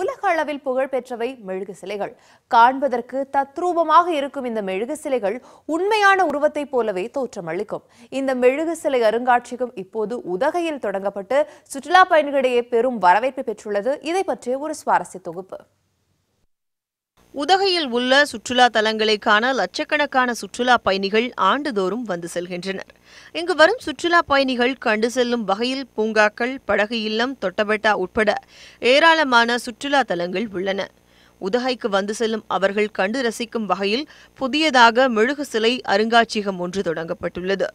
உலக அளவில் புகழ்பெற்றவை மெழுகு சிலைகள் காண்பதற்கு தத்ரூபமாக இருக்கும் இந்த மெழுகு சிலைகள் உண்மையான உருவத்தைப் போலவே தோற்றம் அளிக்கும் இந்த மெழுகு சிலை அருங்காட்சியகம் இப்போது உதகையில் தொடங்கப்பட்டு சுற்றுலா பயணிகளிடையே பெரும் வரவேற்பு பெற்றுள்ளது இதை பற்றிய ஒரு சுவாரஸ்ய தொகுப்பு உதகையில் உள்ள சுற்றுலா தலங்களை காண லட்சக்கணக்கான சுற்றுலா பயணிகள் ஆண்டுதோறும் வந்து செல்கின்றனர் இங்கு வரும் சுற்றுலா பயணிகள் கண்டு செல்லும் வகையில் பூங்காக்கள் படகு இல்லம் தொட்டபெட்டா உட்பட ஏராளமான சுற்றுலா தலங்கள் உள்ளன உதகைக்கு வந்து செல்லும் அவர்கள் கண்டு ரசிக்கும் வகையில் புதியதாக மெழுகு சிலை அருங்காட்சியகம் ஒன்று தொடங்கப்பட்டுள்ளது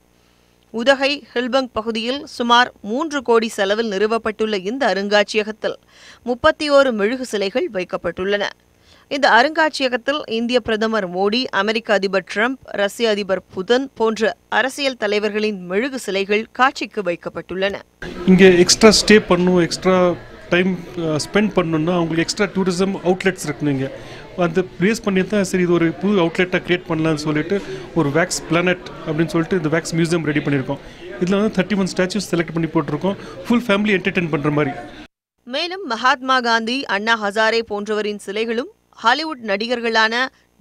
உதகை ஹில்பங் பகுதியில் சுமார் மூன்று கோடி செலவில் நிறுவப்பட்டுள்ள இந்த அருங்காட்சியகத்தில் முப்பத்தி ஓரு மெழுகு சிலைகள் வைக்கப்பட்டுள்ளன இந்த அருங்காட்சியகத்தில் இந்திய பிரதமர் மோடி அமெரிக்க அதிபர் ட்ரம்ப் ரஷ்ய அதிபர் புதன் போன்ற அரசியல் தலைவர்களின் மெழுகு சிலைகள் காட்சிக்கு வைக்கப்பட்டுள்ளன இங்கே எக்ஸ்ட்ரா ஸ்டே பண்ணும் எக்ஸ்ட்ரா டைம் ஸ்பெண்ட் பண்ணணும்னா அவங்களுக்கு எக்ஸ்ட்ரா டூரிசம் அவுட்லெட்ஸ் இருக்கணும் இங்கே அந்த ப்ரேஸ் பண்ணி தான் சரி இது ஒரு புது அவுட்லெட்டாக கிரியேட் பண்ணலாம்னு சொல்லிட்டு ஒரு வேக்ஸ் பிளானட் அப்படின்னு சொல்லிட்டு இந்த வேக்ஸ் மியூசியம் ரெடி பண்ணியிருக்கோம் இதில் வந்து தேர்ட்டி ஒன் ஸ்டாச்சூஸ் செலக்ட் பண்ணி போட்டிருக்கோம் ஃபுல் ஃபேமிலி என்டர்டெயின் பண்ணுற மாதிரி மேலும் மகாத்மா காந்தி அண்ணா ஹசாரே போன்றவரின் சிலைகளும் ஹாலிவுட் நடிகர்களான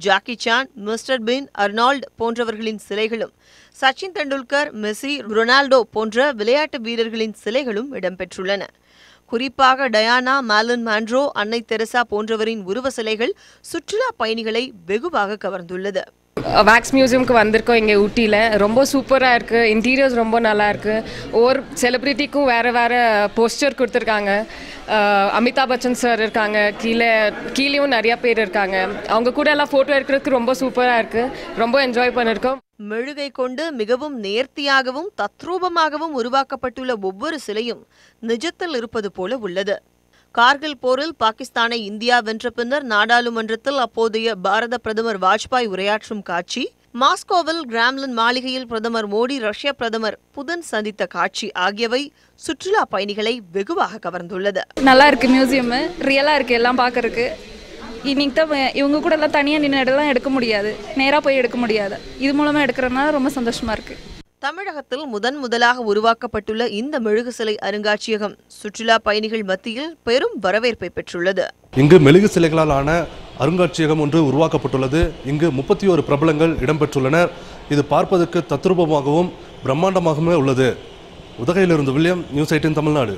Jackie Chan Mister Bean Arnold போன்றவர்களின் சிலைகளும் சச்சின் தெண்டுல்கர் மெஸ்ஸி ரொனால்டோ போன்ற விளையாட்டு வீரர்களின் சிலைகளும் இடம்பெற்றுள்ளன குறிப்பாக டயானா மாலன் மாண்ட்ரோ அன்னை தெரசா போன்றவரின் உருவ சிலைகள் சுற்றுலா பயணிகளை வெகுவாக கவர்ந்துள்ளது வேக்ஸ் மியூசியம்க்கு வந்திருக்கோம் இங்கே ஊட்டியில் ரொம்ப சூப்பராக இருக்குது இன்டீரியர்ஸ் ரொம்ப நல்லா இருக்குது ஒவ்வொரு செலிப்ரிட்டிக்கும் வேறு வேறு போஸ்டர் கொடுத்துருக்காங்க அமிதாப் பச்சன் சார் இருக்காங்க கீழே கீழேயும் நிறையா பேர் இருக்காங்க அவங்க கூட எல்லாம் ஃபோட்டோ எடுக்கிறதுக்கு ரொம்ப சூப்பராக இருக்குது ரொம்ப என்ஜாய் பண்ணியிருக்கோம் மெழுகை கொண்டு மிகவும் நேர்த்தியாகவும் தத்ரூபமாகவும் உருவாக்கப்பட்டுள்ள ஒவ்வொரு சிலையும் நிஜத்தில் இருப்பது போல உள்ளது கார்கில் போரில் பாகிஸ்தானை இந்தியா வென்ற பின்னர் நாடாளுமன்றத்தில் அப்போதைய பாரத பிரதமர் வாஜ்பாய் உரையாற்றும் காட்சி மாஸ்கோவில் கிராம்லின் மாளிகையில் பிரதமர் மோடி ரஷ்ய பிரதமர் புதன் சந்தித்த காட்சி ஆகியவை சுற்றுலா பயணிகளை வெகுவாக கவர்ந்துள்ளது நல்லா இருக்கு மியூசியம் ரியலா இருக்கு எல்லாம் பார்க்கறதுக்கு இன்னைக்கு தான் இவங்க கூட எல்லாம் தனியாக நின்று எடுக்க முடியாது நேராக போய் எடுக்க முடியாது இது மூலமா எடுக்கிறதுனால ரொம்ப சந்தோஷமா இருக்கு தமிழகத்தில் முதன் முதலாக உருவாக்கப்பட்டுள்ள இந்த மெழுகு சிலை அருங்காட்சியகம் சுற்றுலா பயணிகள் மத்தியில் பெரும் வரவேற்பை பெற்றுள்ளது இங்கு மெழுகு சிலைகளால் ஆன அருங்காட்சியகம் ஒன்று உருவாக்கப்பட்டுள்ளது இங்கு முப்பத்தி ஓரு பிரபலங்கள் இடம்பெற்றுள்ளனர் இது பார்ப்பதற்கு தத்ரூபமாகவும் பிரம்மாண்டமாகவும் உள்ளது உதகையிலிருந்து வில்லியம் நியூஸ் எயிட்டின் தமிழ்நாடு